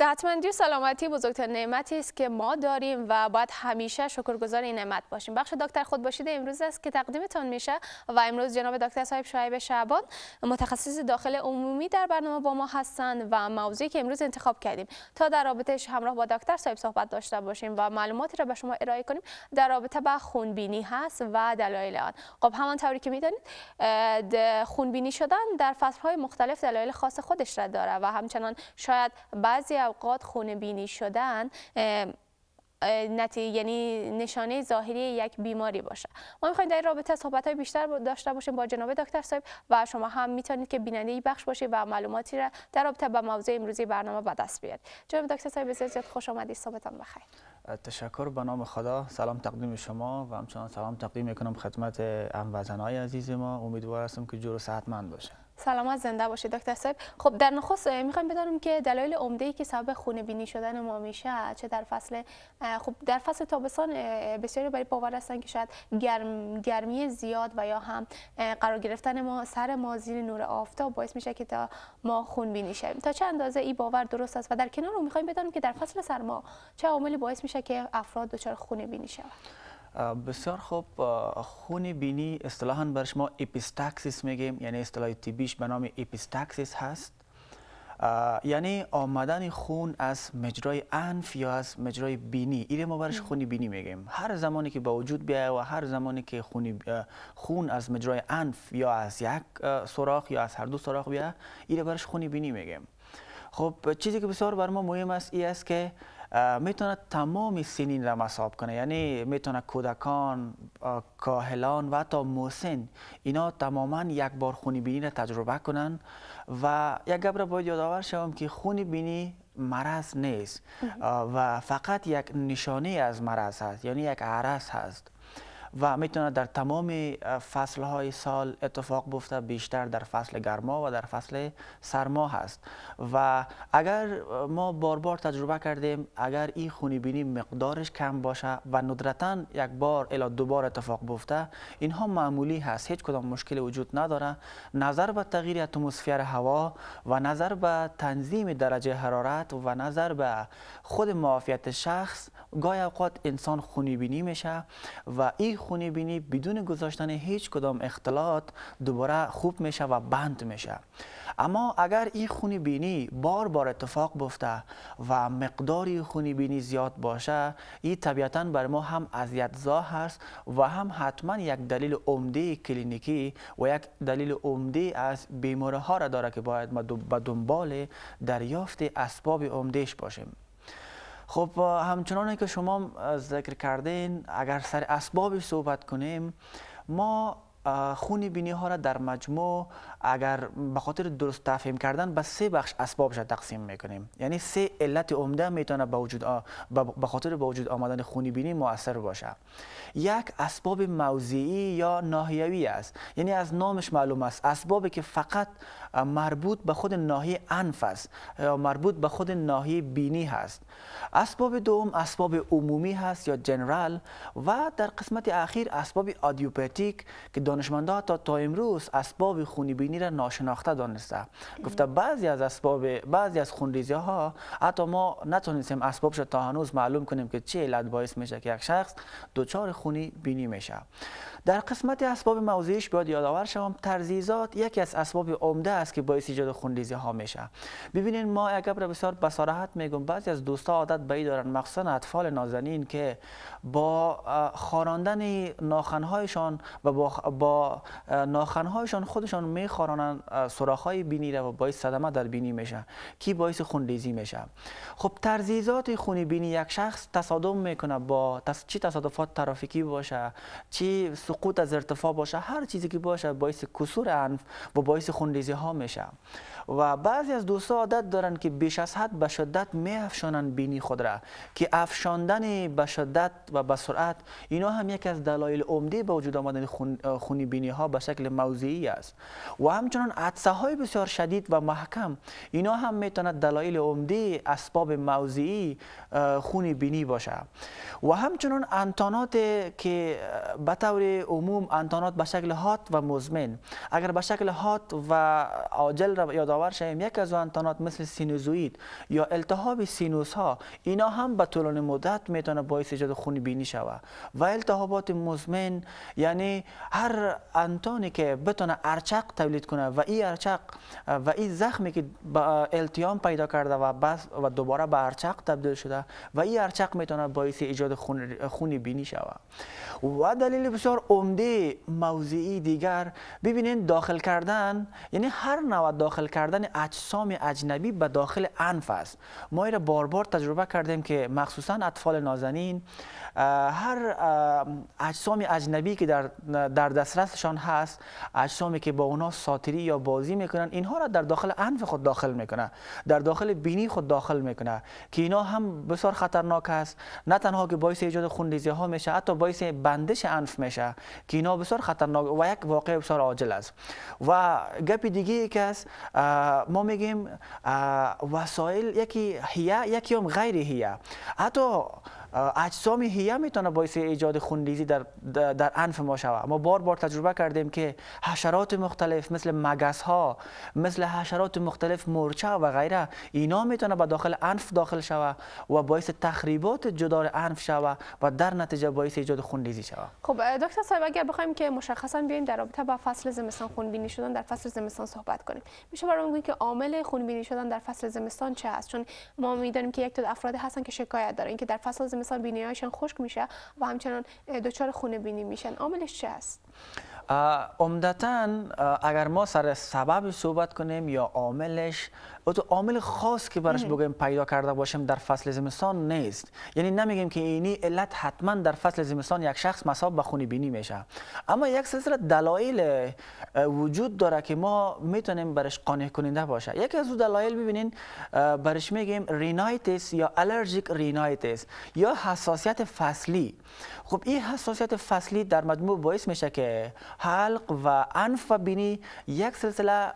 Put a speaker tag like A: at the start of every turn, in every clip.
A: صحتمندی و سلامتی بزرگتر نعمتی است که ما داریم و باید همیشه شکرگزار این نعمت باشیم بخش دکتر خود باشید امروز است که تقدیمتان میشه و امروز جناب دکتر صاحب شعیب شعبان متخصص داخل عمومی در برنامه با ما هستند و موضوعی که امروز انتخاب کردیم تا در رابطه همراه با دکتر صاحب صحبت داشته باشیم و معلوماتی را به شما ارائه کنیم در رابطه با خونبینی هست و دلایل آن خب طوری که میدانید خونبینی شدن در های مختلف دلایل خاص خودش را داره و همچنان شاید بعضی اوقات خونه بینی شدن نتی یعنی نشانه ظاهری یک بیماری باشه ما میخوایم در رابطه صحبت های بیشتر داشته باشیم با جناب دکتر صاحب و شما هم میتونید که بیننده بخش باشید و معلوماتی را در رابطه با موضوع امروزی برنامه به دست بیارید جناب دکتر صاحب بسیار زیاد خوش آمدید صحبتان بخیر
B: تشکر به نام خدا سلام تقدیم شما و همچنان سلام تقدیم میکنم خدمت هموطنان عزیز ما امیدوار هستم که جور صحتمند باشه
A: سلامت زنده باشید دکتر صاحب خب در نخست میخوایم بدانم که دلایل عمده ای که سبب خونه بینی شدن ما میشه چه در فصل خب در فصل تابستان بسیاری برای باور هستن که شاید گرم، گرمی زیاد و یا هم قرار گرفتن ما سر ما زیر نور آفتاب باعث میشه که تا ما خون بینی شویم تا چه اندازه ای باور درست است و در کنار اون میخوایم بدانم که در فصل سرما چه عواملی باعث میشه که افراد دچار خونه بینی شوند
B: بسیار خوب خون بینی اصطلاحا بر شما اپیستاکسیس میگیم یعنی اصطلاح تیبیش به نام اپیستاکسیس هست یعنی آمدن خون از مجرای انف یا از مجرای بینی ایره ما برش خون بینی میگیم هر زمانی که با وجود بیایه و هر زمانی که خون, خون از مجرای انف یا از یک سوراخ یا از هر دو سوراخ بیایه ایره برش خون بینی میگیم خب چیزی که بسیار بر ما مهم است ای است که میتونه تمام سنین را مصاب کنه یعنی میتونه کودکان کاهلان و تا موسن اینا تماما یک بار خونی بینی را تجربه کنن و یک گبر باید یادآور شوم که خونی بینی مرض نیست و فقط یک نشانه از مرض هست یعنی یک عرض هست و میتونه در تمام فصل های سال اتفاق بفته بیشتر در فصل گرما و در فصل سرما هست و اگر ما بار بار تجربه کردیم اگر این خونی بینی مقدارش کم باشه و ندرتا یک بار الا دو بار اتفاق بیفته اینها معمولی هست هیچ کدام مشکل وجود نداره نظر به تغییر اتمسفر هوا و نظر به تنظیم درجه حرارت و نظر به خود معافیت شخص گاهی اوقات انسان خونی بینی میشه و این خونی بینی بدون گذاشتن هیچ کدام اختلاط دوباره خوب میشه و بند میشه اما اگر این خونی بینی بار بار اتفاق بفته و مقداری خونی بینی زیاد باشه این طبیعتا بر ما هم اذیت زا هست و هم حتما یک دلیل عمده کلینیکی و یک دلیل عمده از بیماره ها را داره که باید ما به دنبال دریافت اسباب عمدهش باشیم خب همچنان که شما ذکر کردین اگر سر اسبابی صحبت کنیم ما خونی بینی ها را در مجموع اگر به خاطر درست تفهیم کردن به سه بخش اسباب تقسیم میکنیم یعنی سه علت عمده میتونه به وجود به خاطر به وجود آمدن خونی بینی مؤثر باشه یک اسباب موضعی یا ناحیوی است یعنی از نامش معلوم است اسبابی که فقط مربوط به خود ناحیه انف است یا مربوط به خود ناحیه بینی هست اسباب دوم اسباب عمومی هست یا جنرال و در قسمت اخیر اسباب آدیوپاتیک که دانشمندا تا تا امروز اسباب خونی بینی را ناشناخته دانسته گفته بعضی از اسباب بعضی از خونریزی ها حتی ما نتونستیم اسبابش تا هنوز معلوم کنیم که چه علت باعث میشه که یک شخص دوچار خونی بینی میشه در قسمت اسباب موضعیش باید یادآور شوم ترزیزات یکی از اسباب عمده است که باعث ایجاد خونریزی ها میشه ببینین ما اگر را بسیار به میگم بعضی از دوستا عادت به دارن مخصوصا اطفال نازنین که با خواراندن ناخنهایشان و با با ناخنهایشان خودشان میخوانند های بینی را و باعث صدمه در بینی میشه کی باعث خونریزی میشه خب ترزیزات خون بینی یک شخص تصادم میکنه با تص... چی تصادفات ترافیکی باشه چی سقوط از ارتفاع باشه هر چیزی که باشه باعث کسور انف و باعث خونریزی ها میشه و بعضی از دوستا عادت دارن که بیش از حد به شدت میافشانن بینی خود را که افشاندن به شدت و به سرعت اینا هم یکی از دلایل عمده به وجود آمدن خون... خونی بینی ها به شکل موضعی است و همچنان عدسه های بسیار شدید و محکم اینا هم میتوند دلایل عمده اسباب موضعی خونی بینی باشه و همچنان انتانات که به طور عموم انتانات به شکل هات و مزمن اگر به شکل هات و عاجل را یادآور شویم یک از انتانات مثل سینوزوید یا التحاب سینوس ها اینا هم به طولان مدت میتونه باعث ایجاد خونی بینی شود و التهابات مزمن یعنی هر هر که بتونه ارچق تولید کنه و این ارچق و این زخمی که با التیام پیدا کرده و بس و دوباره به ارچق تبدیل شده و این ارچق میتونه باعث ایجاد خون خونی بینی شوه و دلیل بسیار عمده موضعی دیگر ببینین داخل کردن یعنی هر نوع داخل کردن اجسام اجنبی به داخل انف است ما را بار بار تجربه کردیم که مخصوصا اطفال نازنین هر اجسام اجنبی که در در دست دسترسشان هست اجسامی که با اونا ساتری یا بازی میکنن اینها را در داخل انف خود داخل میکنه در داخل بینی خود داخل میکنه که اینا هم بسیار خطرناک است نه تنها که باعث ایجاد خونریزی ها میشه حتی باعث بندش انف میشه که اینا بسیار خطرناک و یک واقع بسیار عاجل است و گپی دیگه ای است ما میگیم وسایل یکی هیه یکی هم غیر هیه حتی اجسام هیه میتونه باعث ایجاد خونریزی در در انف ما شود ما بار بار تجربه کردیم که حشرات مختلف مثل مگس ها مثل حشرات مختلف مرچه و غیره اینا میتونه به داخل انف داخل شود و باعث تخریبات جدار انف شود و در نتیجه باعث ایجاد خونریزی شود
A: خب دکتر صاحب اگر بخوایم که مشخصا بیایم در رابطه با فصل زمستان خونبینی شدن در فصل زمستان صحبت کنیم میشه برام بگید که عامل خونبینی شدن در فصل زمستان چه است؟ چون ما میدانیم که یک تعداد افراد هستن که شکایت دارن که در فصل مثلا بینی هایشان خشک میشه و همچنان دچار خونه بینی میشن عاملش چه است
B: عمدتا اگر ما سر سبب صحبت کنیم یا عاملش تو عامل خاص که برش بگیم پیدا کرده باشیم در فصل زمستان نیست یعنی نمیگیم که اینی علت حتما در فصل زمستان یک شخص مصاب به خونی بینی میشه اما یک سلسله دلایل وجود داره که ما میتونیم برش قانع کننده باشه یکی از اون دلایل ببینین برش میگیم رینایتیس یا الرژیک رینایتیس یا حساسیت فصلی خب این حساسیت فصلی در مجموع باعث میشه که حلق و انف و بینی یک سلسله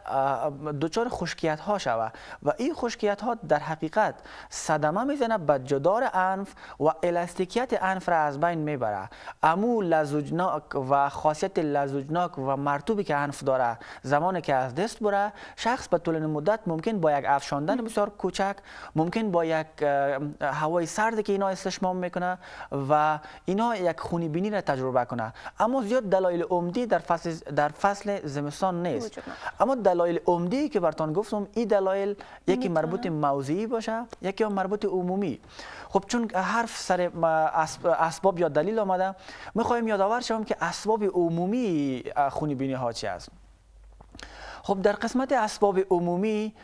B: دچار خشکیت ها شود و این خشکیت ها در حقیقت صدمه میزنه به جدار انف و الاستیکیت انف را از بین میبره امو لزوجناک و خاصیت لزوجناک و مرتوبی که انف داره زمانی که از دست بره شخص به طول مدت ممکن با یک افشاندن بسیار کوچک ممکن با یک هوای سردی که اینا استشمام میکنه و اینا یک خونی بینی را تجربه کنه اما زیاد دلایل عمدی در فصل در فصل زمستان نیست اما دلایل عمدی که برتان گفتم این دلایل یکی مربوط موضعی باشه یکی هم مربوط عمومی خب چون حرف سر اسباب یا دلیل آمده میخوایم یادآور شوم که اسباب عمومی خونی بینی ها چی است خب در قسمت اسباب عمومی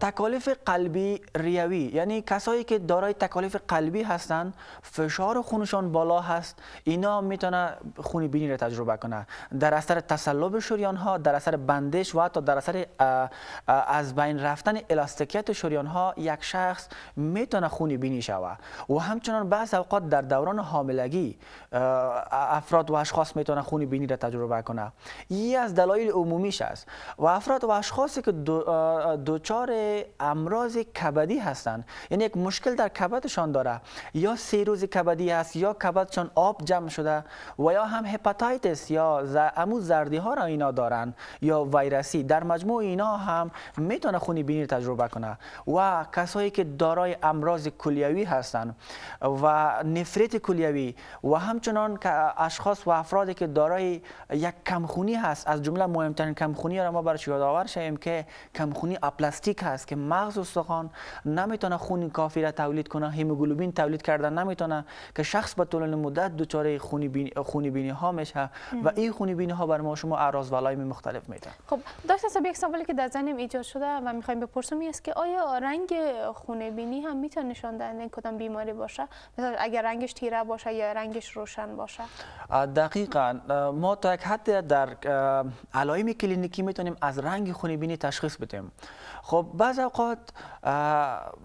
B: تکالیف قلبی ریوی یعنی کسایی که دارای تکالیف قلبی هستند فشار خونشان بالا هست اینا میتونه خونی بینی را تجربه کنه در اثر تسلب شریان ها در اثر بندش و حتی در اثر از بین رفتن الاستیکیت شریان ها یک شخص میتونه خونی بینی شوه و همچنان بعض اوقات در دوران حاملگی افراد و اشخاص میتونه خونی بینی را تجربه کنه این از دلایل عمومیش است و افراد و اشخاصی که دو دچار امراض کبدی هستند یعنی یک مشکل در کبدشان داره یا سیروز کبدی هست یا کبدشان آب جمع شده و یا هم هپاتایتس یا امو زردی ها را اینا دارن یا ویروسی در مجموع اینا هم میتونه خونی بینی تجربه کنه و کسایی که دارای امراض کلیوی هستند و نفریت کلیوی و همچنان که اشخاص و افرادی که دارای یک کمخونی هست از جمله مهمترین کمخونی را ما برش یادآور شویم که کمخونی اپلا پلاستیک هست که مغز استخوان نمیتونه خون کافی را تولید کنه هیموگلوبین تولید کردن نمیتونه که شخص به طول مدت دوچاره خونی بینی, خونی بینی ها میشه و این خونی بینی ها بر ما شما اعراض و علائم مختلف میده
A: خب داشت حساب یک سوالی که در زنیم ایجاد شده و میخوایم بپرسم است که آیا رنگ خونی بینی هم میتونه نشان دهنده کدام بیماری باشه مثلا اگر رنگش تیره باشه یا رنگش روشن باشه
B: دقیقا ما تا یک حد در علائم کلینیکی میتونیم از رنگ خونی بینی تشخیص بدیم خب بعض اوقات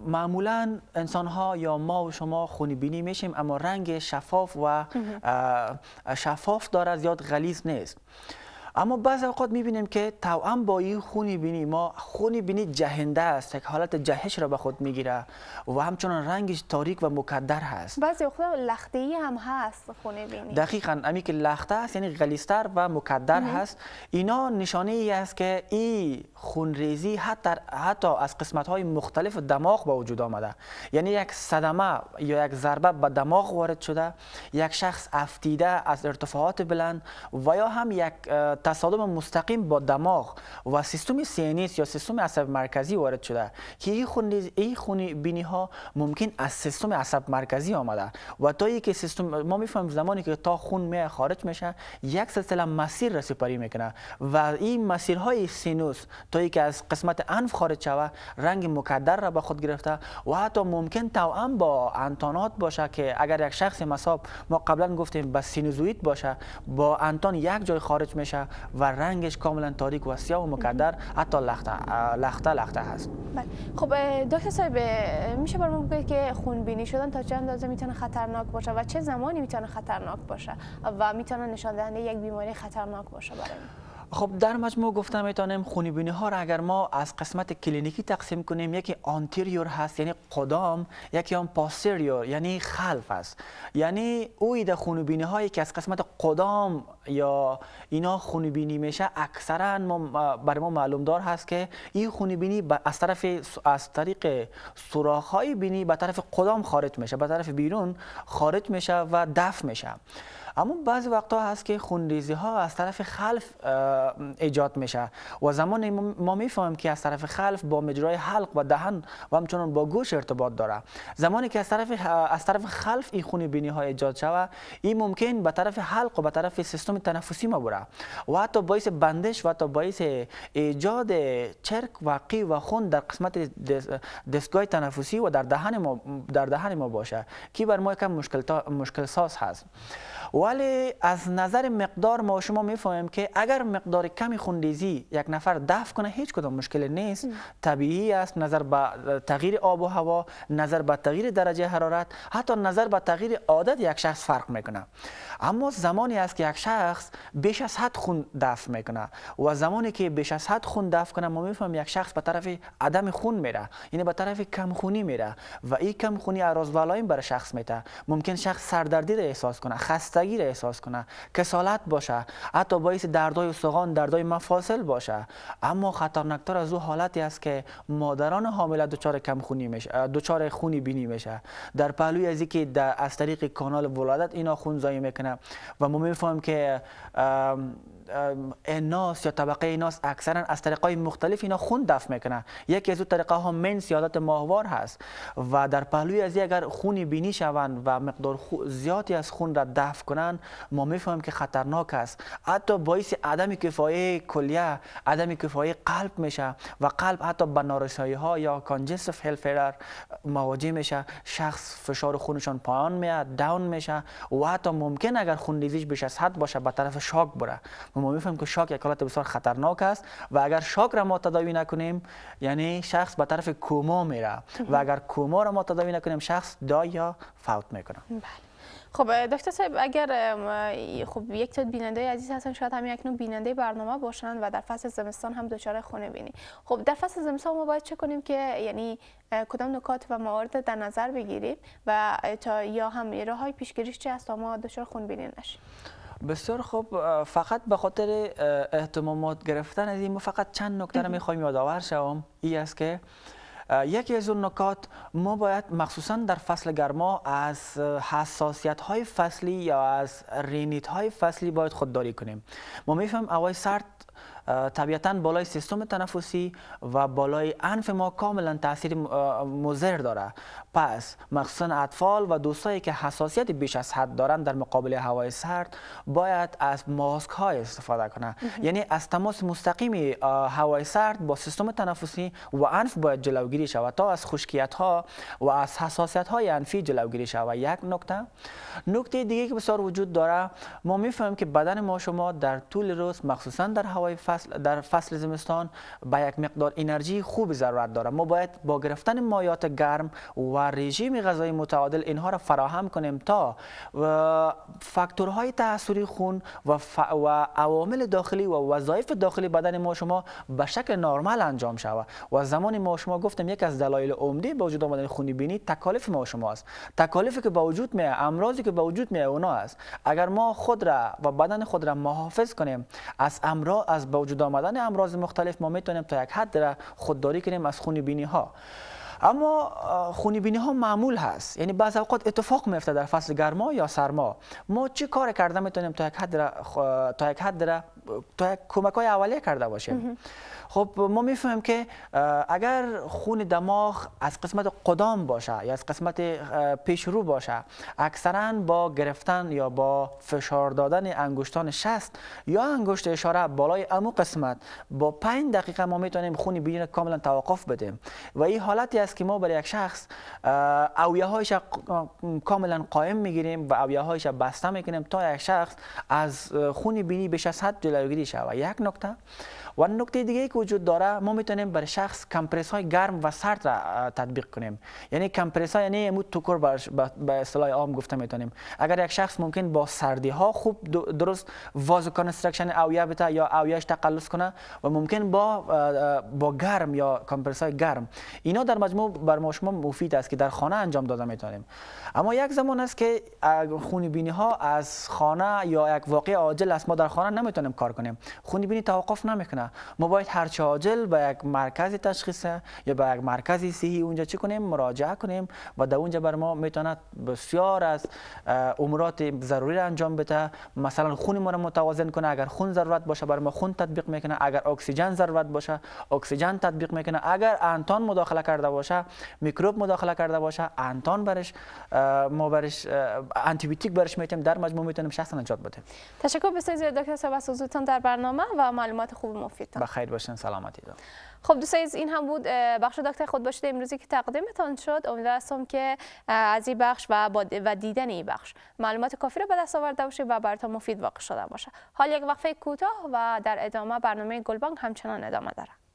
B: معمولا انسان ها یا ما و شما خونی بینی میشیم اما رنگ شفاف و شفاف داره زیاد غلیظ نیست اما بعض اوقات میبینیم که توان با این خونی بینی ما خونی بینی جهنده است یک حالت جهش را به خود میگیره و همچنان رنگش تاریک و مکدر هست
A: بعضی اوقات لخته ای هم هست خونی بینی
B: دقیقا امی که لخته است یعنی غلیستر و مکدر هست اینا نشانه ای است که این خونریزی حتی, حتی از قسمت های مختلف دماغ به وجود آمده یعنی یک صدمه یا یک ضربه به دماغ وارد شده یک شخص افتیده از ارتفاعات بلند و یا هم یک تصادم مستقیم با دماغ و سیستم سینیس یا سیستم عصب مرکزی وارد شده که این خون بینی ها ممکن از سیستم عصب مرکزی آمده و تا که سیستم ما میفهمیم زمانی که تا خون می خارج میشه یک سلسله مسیر را سپری میکنه و این مسیرهای سینوس تا که از قسمت انف خارج شوه رنگ مکدر را به خود گرفته و حتی ممکن توام با انتانات باشه که اگر یک شخص مصاب ما قبلا گفتیم با سینوزوئید باشه با انتان یک جای خارج میشه و رنگش کاملا تاریک و سیاه و مکدر حتی لخته لخته لخته هست
A: بله. خب دکتر صاحب میشه برام بگید که خون بینی شدن تا چه اندازه میتونه خطرناک باشه و چه زمانی میتونه خطرناک باشه و میتونه نشان دهنده یک بیماری خطرناک باشه برای
B: خب در مجموع گفتم میتونیم خونی بینی ها را اگر ما از قسمت کلینیکی تقسیم کنیم یکی آنتریور هست یعنی قدام یکی آن پاسریور یعنی خلف است یعنی اوی در خونی بینی هایی که از قسمت قدام یا اینا خونی بینی میشه اکثرا ما برای ما معلوم دار هست که این خونی بینی از طرف از طریق سوراخ های بینی به طرف قدام خارج میشه به طرف بیرون خارج میشه و دفع میشه اما بعضی وقتا هست که خونریزی ها از طرف خلف ایجاد میشه و زمان ما میفهمیم که از طرف خلف با مجرای حلق و دهن و همچنان با گوش ارتباط داره زمانی که از طرف از طرف خلف این خون بینی ها ایجاد شوه این ممکن به طرف حلق و به طرف سیستم تنفسی ما بره و حتی باعث بندش و حتی باعث ایجاد چرک و قی و خون در قسمت دستگاه تنفسی و در دهن ما در دهن ما باشه که بر ما یکم مشکل, مشکل ساز هست و ولی از نظر مقدار ما شما میفهمیم که اگر مقدار کمی خونریزی یک نفر دفع کنه هیچ کدام مشکل نیست طبیعی است نظر به تغییر آب و هوا نظر به تغییر درجه حرارت حتی نظر به تغییر عادت یک شخص فرق میکنه اما زمانی است که یک شخص بیش از حد خون دفع میکنه و زمانی که بیش از حد خون دفع کنه ما میفهمیم یک شخص به طرف عدم خون میره یعنی به طرف کم خونی میره و این کمخونی عراض بر شخص میته ممکن شخص سردردی را احساس کنه خستگی را احساس کنه کسالت باشه حتی باعث دردای استخوان دردای مفاصل باشه اما خطرناکتر از او حالتی است که مادران حامله دچار خونی میشه دچار خونی بینی میشه در پهلوی از در از طریق کانال ولادت اینا خون زایی میکنه و ما میفهمیم که ناس یا طبقه ناس اکثرا از طریق مختلف اینا خون دفع میکنه یکی از اون طریقه ها من سیادت ماهوار هست و در پهلوی از اگر خونی بینی شوند و مقدار زیادی از خون را دفع کنن ما میفهمیم که خطرناک است حتی باعث عدم کفایه کلیه عدم کفایه قلب میشه و قلب حتی به نارسایی ها یا هیل هلفرر مواجه میشه شخص فشار خونشان پایان میاد داون میشه و حتی ممکن اگر خون ریزیش بشه از حد باشه به طرف شاک بره و ما میفهمیم که شاک یک حالت بسیار خطرناک است و اگر شاک را ما تداوی نکنیم یعنی شخص به طرف کوما میره و اگر کوما را ما تداوی نکنیم شخص دایا یا فوت میکنه بله.
A: خب دکتر صاحب اگر خب یک تا بیننده عزیز هستن شاید همین اکنون بیننده برنامه باشن و در فصل زمستان هم دچار خونه بینی خب در فصل زمستان ما باید چه کنیم که یعنی کدام نکات و موارد در نظر بگیریم و تا یا هم راه های پیشگیریش چه است تا ما دچار خون بینی نشیم
B: بسیار خوب فقط به خاطر اهتمامات گرفتن از این ما فقط چند نکته رو میخوایم یادآور شوم ای است که یکی از اون نکات ما باید مخصوصا در فصل گرما از حساسیت های فصلی یا از رینیت های فصلی باید خودداری کنیم ما میفهم هوای سرد طبیعتا بالای سیستم تنفسی و بالای انف ما کاملا تاثیر مضر داره پس مخصوصا اطفال و دوستایی که حساسیت بیش از حد دارن در مقابل هوای سرد باید از ماسک های استفاده کنه یعنی از تماس مستقیم هوای سرد با سیستم تنفسی و انف باید جلوگیری شود تا از خشکیت ها و از حساسیت های انفی جلوگیری شود یک نکته نکته دیگه که بسیار وجود داره ما میفهمیم که بدن ما شما در طول روز مخصوصا در هوای هوای فصل در فصل زمستان به یک مقدار انرژی خوب ضرورت داره ما باید با گرفتن مایات گرم و رژیم غذای متعادل اینها را فراهم کنیم تا فاکتورهای تاثری خون و, ف... عوامل داخلی و وظایف داخلی بدن ما شما به شکل نرمال انجام شود و زمان ما شما گفتم یک از دلایل عمده به وجود آمدن خونی بینی تکالیف ما شما است تکالیفی که به وجود میه امراضی که به وجود میه اونا است اگر ما خود را و بدن خود را محافظ کنیم از امراض از بوجود وجود آمدن امراض مختلف ما میتونیم تا یک حد را خودداری کنیم از خونی بینی ها اما خونی بینی ها معمول هست یعنی بعض اوقات اتفاق میفته در فصل گرما یا سرما ما چی کار کرده میتونیم تا یک حد را, تا یک حد تا کمک های اولیه کرده باشیم خب ما میفهمیم که اگر خون دماغ از قسمت قدام باشه یا از قسمت رو باشه اکثرا با گرفتن یا با فشار دادن انگشتان شست یا انگشت اشاره بالای امو قسمت با پنج دقیقه ما میتونیم خون بینی کاملا توقف بدیم و این حالتی است که ما برای یک شخص اویه هایش کاملا قائم میگیریم و اویه هایش بسته میکنیم تا یک شخص از خون بینی بشه از جلوگیری یک نکته و نکته دیگه که وجود داره ما میتونیم بر شخص کمپرس های گرم و سرد را تطبیق کنیم یعنی کمپرس ها یعنی امود توکر به اصطلاح عام گفته میتونیم اگر یک شخص ممکن با سردی ها خوب درست وازو کانستراکشن اویا بتا یا اویاش تقلص کنه و ممکن با با گرم یا کمپرس های گرم اینا در مجموع بر ما شما مفید است که در خانه انجام داده میتونیم اما یک زمان است که خونی بینی ها از خانه یا یک واقع عاجل است ما در خانه نمیتونیم کار کار کنیم خونی بینی توقف نمیکنه ما باید هر چاجل به یک مرکز تشخیص یا به یک مرکز صحی اونجا چی کنیم مراجعه کنیم و در اونجا بر ما میتونه بسیار از امورات ضروری را انجام بده مثلا خون ما را متوازن کنه اگر خون ضرورت باشه بر ما خون تطبیق میکنه اگر اکسیژن ضرورت باشه اکسیژن تطبیق میکنه اگر انتان مداخله کرده باشه میکروب مداخله کرده باشه انتان برش ما برش بیوتیک برش میتیم در مجموع میتونیم شخصا نجات بده
A: تشکر بسیار زیاد دکتر سبا در برنامه و معلومات خوب مفید
B: بخیر باشین سلامتی دارم
A: خب دوستان این هم بود بخش دکتر خود باشید امروزی که تقدیمتان شد امیدوار هستم که از این بخش و, و دیدن این بخش معلومات کافی را به دست آورده باشید و براتون مفید واقع شده باشه حال یک وقفه کوتاه و در ادامه برنامه گلبانگ همچنان ادامه دارد